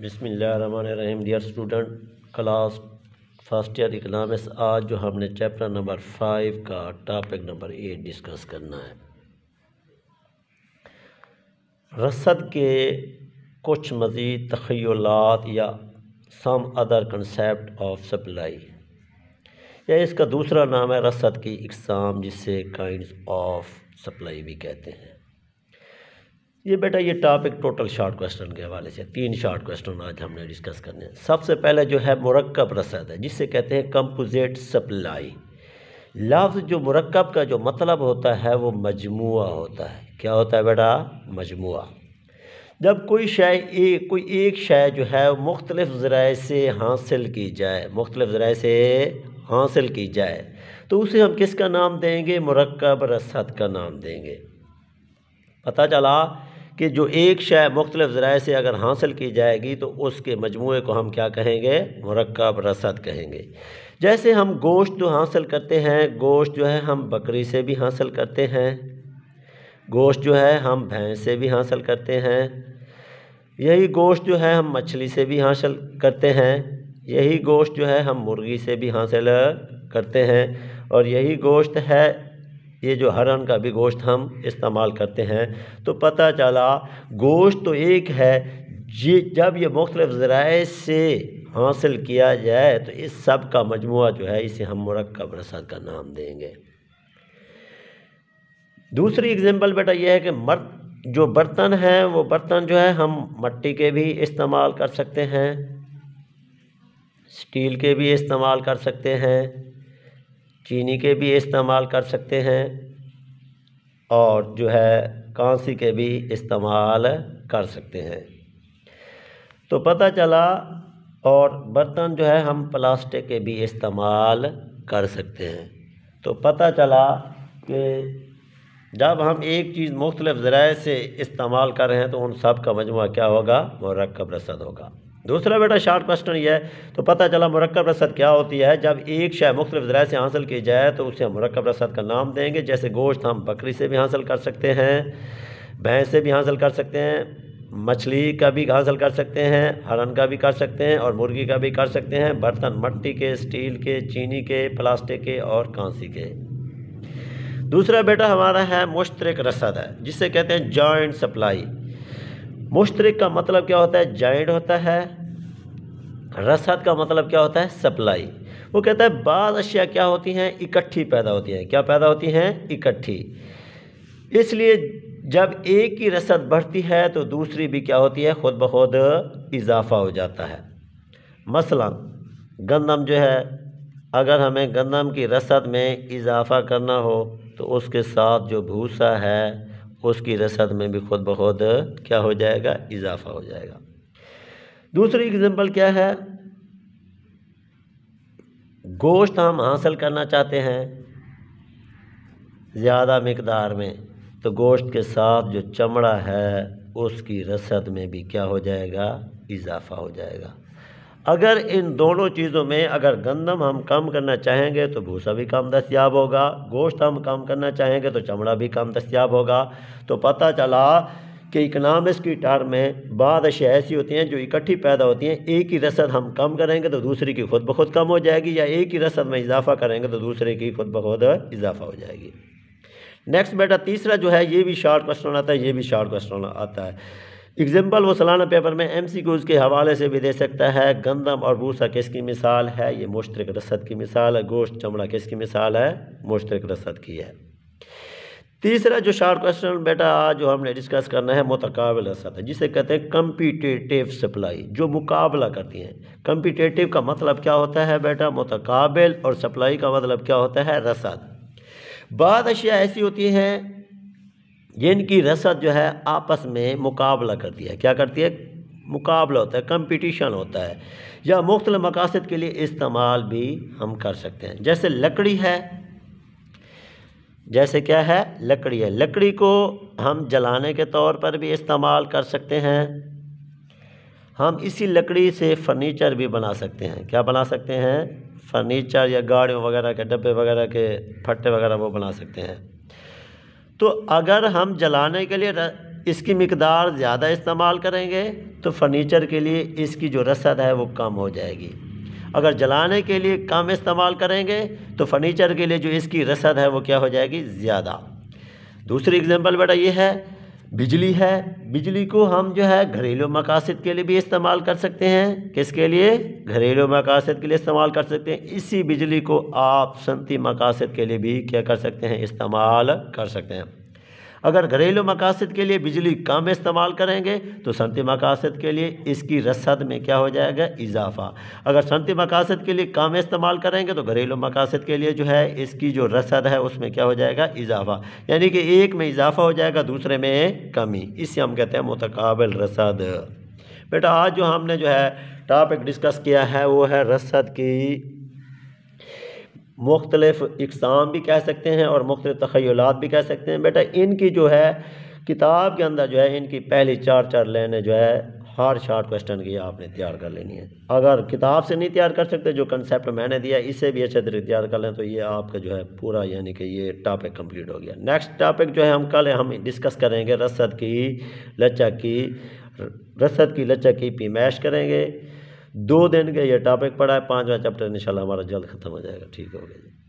बिसमीम dear student class first year economics आज जो हमने चैप्टर नंबर फाइव का टॉपिक नंबर एट डिस्कस करना है रसद के कुछ मज़ीद तखयलात या some other concept of supply या इसका दूसरा नाम है रसद की इकसाम जिसे काइंड ऑफ सप्लाई भी कहते हैं ये बेटा ये टॉपिक टोटल शार्ट क्वेश्चन के हवाले से तीन शार्ट क्वेश्चन आज हमने डिस्कस करने हैं सबसे पहले जो है मरकब रसद है जिसे कहते हैं कंपोजिट सप्लाई लफ्ज़ जो मरकब का जो मतलब होता है वो मजमू होता है क्या होता है बेटा मजमु जब कोई शय एक कोई एक शय जो है मुख्तलिफ़ ज़राए से हासिल की जाए मुख्तलिफ़ ज़राए से हासिल की जाए तो उसे हम किसका नाम देंगे मरकब रसद का नाम देंगे पता चला कि जो एक शय मुख्तलिफ़ ज़रा से अगर हासिल की जाएगी तो उसके मजमू को हम क्या कहेंगे मरकब रसद कहेंगे जैसे हम गोश्त जो हासिल करते हैं गोश्त जो है हम बकरी से भी हासिल करते हैं गोश्त जो है हम भैंस से भी हासिल करते हैं यही गोश्त जो है हम मछली से भी हासिल करते हैं यही गोश्त जो है हम मुर्गी से भी हासिल करते हैं और यही गोश्त है ये जो हरन का भी गोश्त हम इस्तेमाल करते हैं तो पता चला गोश्त तो एक है जी जब ये मुख्तलिफ़ ज़राए से हासिल किया जाए तो इस सब का मजमू जो है इसे हम मरकब रसद का नाम देंगे दूसरी एग्ज़ाम्पल बेटा यह है कि मर्द जो बर्तन हैं वो बर्तन जो है हम मट्टी के भी इस्तेमाल कर सकते हैं स्टील के भी इस्तेमाल कर सकते हैं चीनी के भी इस्तेमाल कर सकते हैं और जो है कांसी के भी इस्तेमाल कर सकते हैं तो पता चला और बर्तन जो है हम प्लास्टिक के भी इस्तेमाल कर सकते हैं तो पता चला कि जब हम एक चीज़ मुख्तलिफ़ ज़राए से इस्तेमाल कर रहे हैं तो उन सब का मजमू क्या होगा मरकब रसद होगा दूसरा बेटा शार्ट क्वेश्चन ये है तो पता चला मरकब रसद क्या होती है जब एक शय मुख्तलिफ ज़रा से हासिल की जाए तो उसे हम मरकब रसद का नाम देंगे जैसे गोश्त हम बकरी से भी हासिल कर सकते हैं भैंस से भी हासिल कर सकते हैं मछली का भी हासिल कर सकते हैं हरन का भी कर सकते हैं और मुर्गी का भी कर सकते हैं बर्तन मट्टी के स्टील के चीनी के प्लास्टिक के और कांसी के दूसरा बेटा हमारा है मुश्तरक रसद है जिसे कहते हैं जॉइंट सप्लाई मुश्तरक का मतलब क्या होता है जॉइंट होता है रसद का मतलब क्या होता है सप्लाई वो कहता है बाद अशिया क्या होती हैं इकट्ठी पैदा होती हैं क्या पैदा होती हैं इकट्ठी इसलिए जब एक ही रसद बढ़ती है तो दूसरी भी क्या होती है खुद ब खुद इजाफा हो जाता है मसला गंदम जो है अगर हमें गंदम की रसद में इजाफा करना हो तो उसके साथ जो भूसा है उसकी रसद में भी खुद बहुत क्या हो जाएगा इजाफा हो जाएगा दूसरी एग्ज़ाम्पल क्या है गोश्त हम हासिल करना चाहते हैं ज़्यादा मकदार में तो गोश्त के साथ जो चमड़ा है उसकी रसद में भी क्या हो जाएगा इजाफा हो जाएगा अगर इन दोनों चीज़ों में अगर गंदम हम कम करना चाहेंगे तो भूसा भी कम दस्याब होगा गोश्त हम कम करना चाहेंगे तो चमड़ा भी कम दस्याब होगा तो पता चला कि इकनॉमिक्स की टर्म में बाद अशिया ऐसी होती हैं जो इकट्ठी पैदा होती हैं एक ही रसद हम कम करेंगे तो दूसरे की खुद ब खुद कम हो जाएगी या एक ही रसद में इजाफा करेंगे तो दूसरे की खुद ब खुद इजाफा हो जाएगी नेक्स्ट बेटा तीसरा जो है ये भी शॉर्ट क्वेश्चन आता है ये भी शॉर्ट क्वेश्चन आता है एग्जाम्पल वो सालाना पेपर में एम सी क्यूज़ के हवाले से भी दे सकता है गंदम और भूसा किसकी मिसाल है ये मुश्तरक रसद की मिसाल है गोश्त चमड़ा किसकी मिसाल है मुश्तरक रसद की है तीसरा जो शार्ट क्वेश्चन बेटा आज जो हमने डिस्कस करना है मतकाबल रसद है जिसे कहते हैं कम्पिटेटिव सप्लाई जो मुकाबला करती हैं कम्पिटेटिव का मतलब क्या होता है बेटा मतकाबल और सप्लाई का मतलब क्या होता है रसद बाद अशिया ऐसी होती हैं ये इनकी रसद जो है आपस में मुकाबला करती है क्या करती है मुकाबला होता है कंपटीशन होता है या मुख्तल मकासद के लिए इस्तेमाल भी हम कर सकते हैं जैसे लकड़ी है जैसे क्या है लकड़ी है लकड़ी को हम जलाने के तौर पर भी इस्तेमाल कर सकते हैं हम इसी लकड़ी से फर्नीचर भी बना सकते हैं क्या बना सकते हैं फर्नीचर या गाड़ियों वगैरह के डब्बे वगैरह के फट्टे वगैरह वो बना सकते हैं तो अगर हम जलाने के लिए इसकी मकदार ज़्यादा इस्तेमाल करेंगे तो फर्नीचर के लिए इसकी जो रसद है वो कम हो जाएगी अगर जलाने के लिए कम इस्तेमाल करेंगे तो फर्नीचर के लिए जो इसकी रसद है वो क्या हो जाएगी ज़्यादा दूसरी एग्जांपल बेटा ये है बिजली है बिजली को हम जो है घरेलू मकासद के लिए भी इस्तेमाल कर सकते हैं किसके लिए घरेलू मकासद के लिए इस्तेमाल कर सकते हैं इसी बिजली को आप सनती मकासद के लिए भी क्या कर सकते हैं इस्तेमाल कर सकते हैं अगर घरेलू मकासद के लिए बिजली कम इस्तेमाल करेंगे तो सनती मकासद के लिए इसकी रसद में क्या हो जाएगा इजाफा अगर सनती मकासद के लिए कम इस्तेमाल करेंगे तो घरेलू मकासद के लिए जो है इसकी जो रसद है उसमें क्या हो जाएगा इजाफा यानी कि एक में इजाफा हो जाएगा दूसरे में कमी इससे हम कहते हैं मुतकबल रसद बेटा आज जो हमने जो है टॉपिक डिस्कस किया है वो है रसद की मुख्तलफ़ इकसाम भी कह सकते हैं और मुख्तल तखैलत भी कह सकते हैं बेटा इनकी जो है किताब के अंदर जो है इनकी पहली चार चार लाइनें जो है हर शार्ट क्वेश्चन की आपने तैयार कर लेनी है अगर किताब से नहीं तैयार कर सकते जो कंसेप्ट मैंने दिया इसे भी अच्छे तरीके तैयार कर लें तो ये आपका जो है पूरा यानी कि ये टॉपिक कंप्लीट हो गया नेक्स्ट टॉपिक जो है हम कल हम डिस्कस करेंगे रसद की लचक की रसद की लचक की पीमैश करेंगे दो दिन के ये टॉपिक पढ़ा है पाँचवा चैप्टर इंशाल्लाह हमारा जल्द ख़त्म हो जाएगा ठीक हो गया